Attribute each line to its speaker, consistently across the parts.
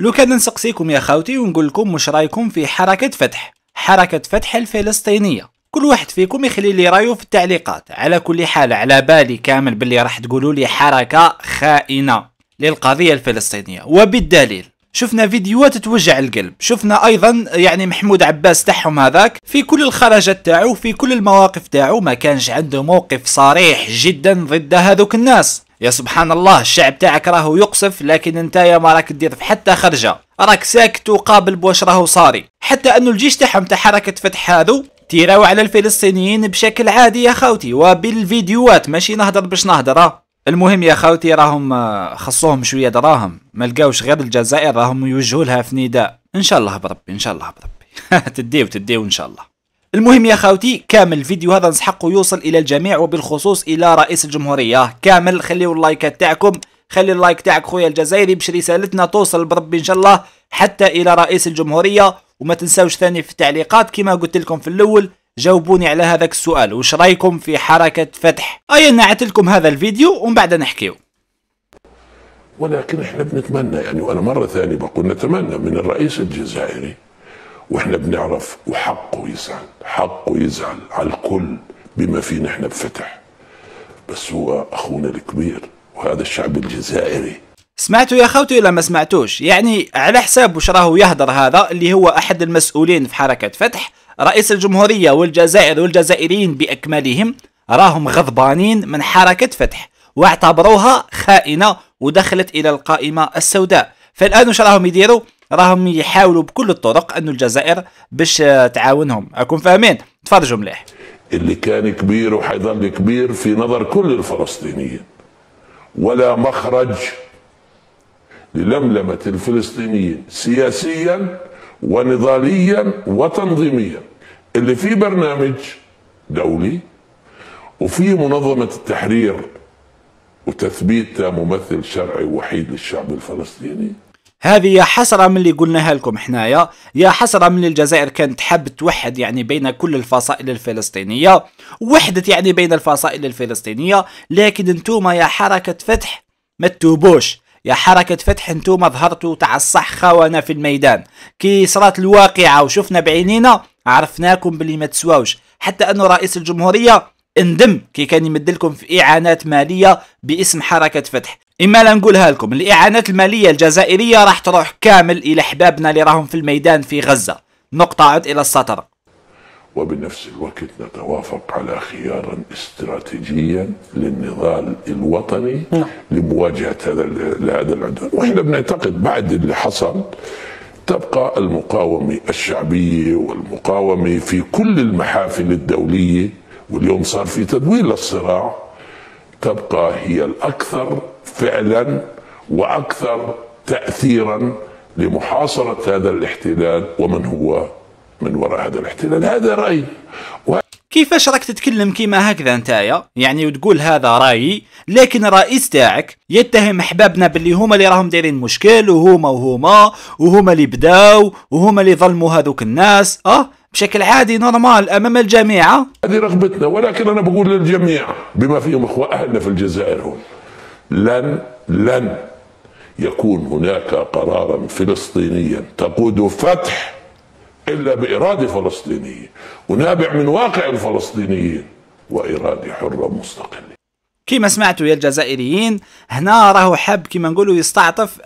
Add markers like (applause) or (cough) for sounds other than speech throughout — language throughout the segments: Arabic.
Speaker 1: لو كان نسقسيكم يا خاوتي ونقول لكم واش رايكم في حركه فتح حركه فتح الفلسطينيه كل واحد فيكم يخلي لي رايه في التعليقات على كل حال على بالي كامل باللي راح تقولوا لي حركه خائنه للقضيه الفلسطينيه وبالدليل شفنا فيديوهات توجع القلب شفنا ايضا يعني محمود عباس تاعهم هذاك في كل الخرجات تاعو في كل المواقف تاعو ما كانش عنده موقف صريح جدا ضد هذوك الناس يا سبحان الله الشعب تاعك راهو يقصف لكن انت يا ما راك دير حتى خرجه راك ساكت وقابل بواش راهو صاري حتى انه الجيش تاعهم تاع حركه فتح هذو تيراو على الفلسطينيين بشكل عادي يا خاوتي وبالفيديوهات ماشي نهضر باش نهضر المهم يا خاوتي راهم آه، خصوهم شويه دراهم ما لقاوش غير الجزائر راهم يوجهوا لها في نداء ان شاء الله بربي ان شاء الله بربي (laughs) تديو تديو ان شاء الله المهم يا خاوتي كامل الفيديو هذا نسحقه يوصل الى الجميع وبالخصوص الى رئيس الجمهوريه كامل خليوا اللايكات تاعكم خلي اللايك تاعك خويا الجزائري باش رسالتنا توصل بربي ان شاء الله حتى الى رئيس الجمهوريه وما تنساوش ثاني في التعليقات كما قلت لكم في الاول جاوبوني على هذاك السؤال وش رايكم في حركه فتح اي نعت لكم هذا الفيديو ومن بعد نحكيو
Speaker 2: ولكن احنا بنتمنى يعني وانا مره ثانيه بقول نتمنى من الرئيس الجزائري واحنا بنعرف وحقه يزعل حقه يزعل على الكل بما فينا احنا بفتح بس هو اخونا الكبير وهذا الشعب الجزائري
Speaker 1: سمعتوا يا خوتي ولا ما سمعتوش يعني على حساب وش راهو يهدر هذا اللي هو احد المسؤولين في حركه فتح رئيس الجمهوريه والجزائر والجزائريين باكملهم راهم غضبانين من حركه فتح واعتبروها خائنه ودخلت الى القائمه السوداء فالان وش راهم يديروا راهم يحاولوا بكل الطرق انه الجزائر باش تعاونهم اكون فاهمين تفرجوا مليح
Speaker 2: اللي كان كبير وحيظل كبير في نظر كل الفلسطينيين ولا مخرج للملمة الفلسطينيين سياسيا ونضاليا وتنظيميا اللي في برنامج دولي وفي منظمة التحرير
Speaker 1: وتثبيت ممثل شرعي وحيد للشعب الفلسطيني هذه يا حسره من اللي قلناها لكم حنايا يا حسره من الجزائر كانت حاب توحد يعني بين كل الفصائل الفلسطينيه وحدت يعني بين الفصائل الفلسطينيه لكن انتوما يا حركه فتح ما تتوبوش يا حركة فتح انتوما ظهرتوا تاع الصح خوانا في الميدان كي صرات الواقعة وشفنا بعينينا عرفناكم بلي ما تسواوش حتى انه رئيس الجمهورية اندم كي كان يمد لكم في اعانات ماليه باسم حركه فتح اما لا نقولها لكم الاعانات الماليه الجزائريه راح تروح كامل الى احبابنا اللي راهم في الميدان في غزه نقطه عد الى السطر
Speaker 2: وبنفس الوقت نتوافق على خيارا استراتيجيا للنضال الوطني نعم. لمواجهه هذا هذا العدوان، واحنا بنعتقد بعد اللي حصل تبقى المقاومه الشعبيه والمقاومه في كل المحافل الدوليه واليوم صار في تدويل للصراع تبقى هي الاكثر فعلا واكثر تاثيرا لمحاصره هذا الاحتلال ومن هو من وراء هذا الاحتلال هذا رايي
Speaker 1: و... كيفاش راك تتكلم كيما هكذا نتايا يعني وتقول هذا رايي لكن الرئيس تاعك يتهم احبابنا باللي هما اللي راهم دايرين مشكل وهما وهما وهما اللي بداو وهما اللي ظلموا هذوك الناس اه بشكل عادي نورمال امام الجميع هذه رغبتنا ولكن انا بقول للجميع بما فيهم اخوه اهلنا في
Speaker 2: الجزائر هون لن لن يكون هناك قرارا فلسطينيا تقود فتح الا باراده فلسطينيه ونابع من واقع الفلسطينيين واراده حره مستقله
Speaker 1: كما سمعتوا يا الجزائريين هنا راهو حب كما نقولوا يستعطف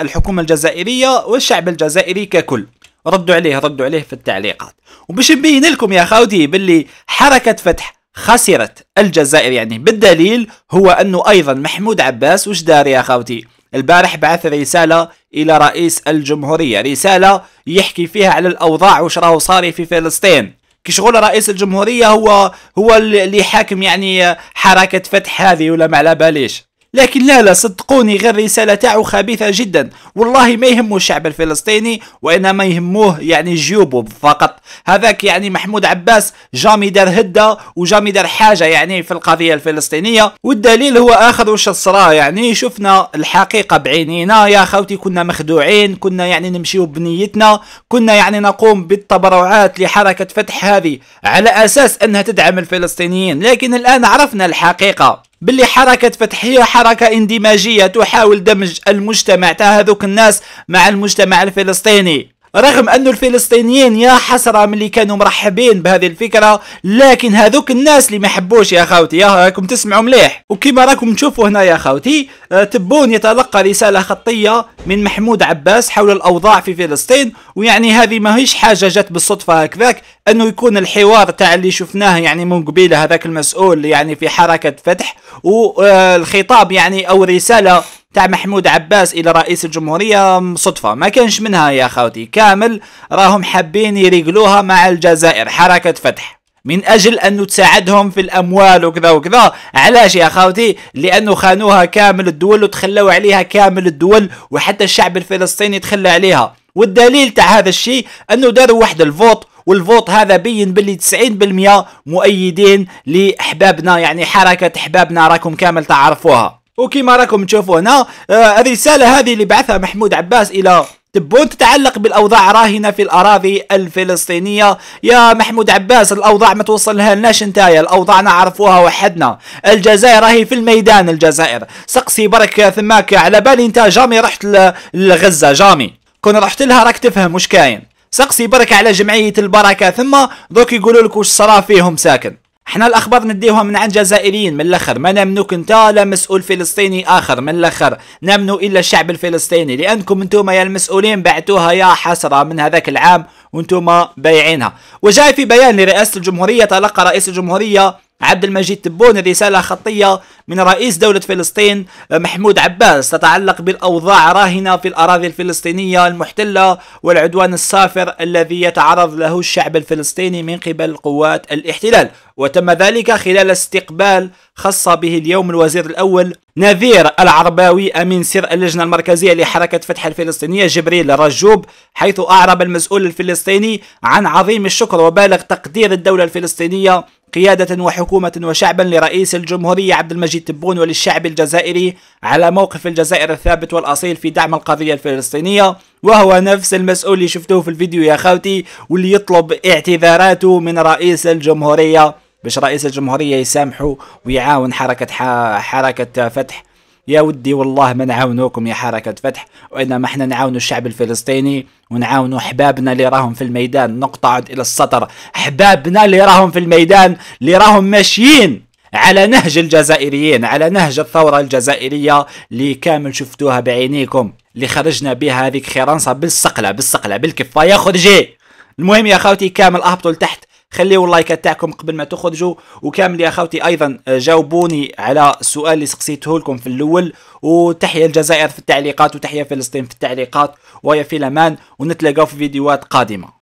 Speaker 1: الحكومة الجزائرية والشعب الجزائري ككل ردوا عليه ردوا عليه في التعليقات وباش نبين لكم يا خاوتي باللي حركة فتح خسرت الجزائر يعني بالدليل هو أنه أيضا محمود عباس وش دار يا خاوتي البارح بعث رسالة إلى رئيس الجمهورية رسالة يحكي فيها على الأوضاع وش راهو صاري في فلسطين كشغل رئيس الجمهورية هو هو اللي حاكم يعني حركة فتح هذه ولا ما على باليش لكن لا لا صدقوني غير الرسالة تاعو خبيثة جدا والله ما يهمه الشعب الفلسطيني وإنما يهموه يعني جيوبه فقط هذاك يعني محمود عباس جامي دار هدة وجامي دار حاجة يعني في القضية الفلسطينية والدليل هو آخر وش الصراع يعني شفنا الحقيقة بعينينا يا خوتي كنا مخدوعين كنا يعني نمشيو بنيتنا كنا يعني نقوم بالتبرعات لحركة فتح هذه على أساس أنها تدعم الفلسطينيين لكن الآن عرفنا الحقيقة باللي حركة فتحية حركة اندماجية تحاول دمج المجتمع تاع هذوك الناس مع المجتمع الفلسطيني رغم أن الفلسطينيين يا حسرة من اللي كانوا مرحبين بهذه الفكرة لكن هذوك الناس اللي ما حبوش يا خاوتي يا راكم تسمعوا مليح وكما راكم تشوفوا هنا يا خاوتي آه، تبون يتلقى رسالة خطية من محمود عباس حول الأوضاع في فلسطين ويعني هذه ماهيش حاجة جت بالصدفة هكذاك انه يكون الحوار تاع اللي شفناه يعني من قبيله هذاك المسؤول يعني في حركه فتح والخطاب آه، يعني او رساله تاع محمود عباس الى رئيس الجمهوريه صدفه ما كانش منها يا خاوتي كامل راهم حابين يريقلوها مع الجزائر حركه فتح من اجل ان تساعدهم في الاموال وكذا وكذا علاش يا خاوتي لانه خانوها كامل الدول وتخلوا عليها كامل الدول وحتى الشعب الفلسطيني تخلى عليها والدليل تاع هذا الشيء انه داروا واحد الفوت والفوت هذا بين باللي 90% مؤيدين لاحبابنا يعني حركه احبابنا راكم كامل تعرفوها وكما راكم تشوفوا نعم، آه، هنا هذه آه الرساله هذه اللي بعثها محمود عباس الى تبون تتعلق بالاوضاع راهنه في الاراضي الفلسطينيه يا محمود عباس الاوضاع ما توصلها لناش نتايا الاوضاع نعرفوها وحدنا الجزائر راهي في الميدان الجزائر سقسي برك ثماك على بالي انت جامي رحت لغزه جامي كون رحت لها راك تفهم واش كاين سقسي برك على جمعيه البركه ثم دوك يقولوا لك واش صرا فيهم ساكن احنا الاخبار نديوها من عند جزائريين من الاخر ما نمنوك انت لا مسؤول فلسطيني اخر من الاخر نمنو الا الشعب الفلسطيني لانكم انتم يا المسؤولين بعتوها يا حسره من هذاك العام وانتم بايعينها وجاي في بيان لرئاسه الجمهوريه تلقى رئيس الجمهوريه عبد المجيد تبون رسالة خطية من رئيس دولة فلسطين آه، محمود عباس تتعلق بالأوضاع راهنة في الأراضي الفلسطينية المحتلة والعدوان الصافر الذي يتعرض له الشعب الفلسطيني من قبل قوات الاحتلال وتم ذلك خلال استقبال خص به اليوم الوزير الأول نذير العرباوي أمين سر اللجنة المركزية لحركة فتح الفلسطينية جبريل الرجوب حيث أعرب المسؤول الفلسطيني عن عظيم الشكر وبالغ تقدير الدولة الفلسطينية قيادة وحكومة وشعبا لرئيس الجمهورية عبد المجيد تبون وللشعب الجزائري على موقف الجزائر الثابت والأصيل في دعم القضية الفلسطينية وهو نفس المسؤول اللي شفتوه في الفيديو يا خاوتي واللي يطلب اعتذاراته من رئيس الجمهورية باش رئيس الجمهورية يسامحه ويعاون حركة حركة فتح يا ودي والله ما نعاونوكم يا حركة فتح وإنما احنا نعاونوا الشعب الفلسطيني ونعاونوا حبابنا اللي راهم في الميدان نقطة عد إلى السطر حبابنا اللي راهم في الميدان اللي راهم ماشيين على نهج الجزائريين على نهج الثورة الجزائرية اللي كامل شفتوها بعينيكم اللي خرجنا بها هذيك خيرانصة بالصقلة بالصقلة بالكفاية خرجي المهم يا خوتي كامل أهبطوا لتحت خليو اللايك تاعكم قبل ما تخرجوا وكامل يا خوتي ايضا آه، جاوبوني على السؤال اللي سقسيته لكم في الاول وتحيه الجزائر في التعليقات وتحيه فلسطين في التعليقات ويا في الامان ونتلاقاو في فيديوهات قادمه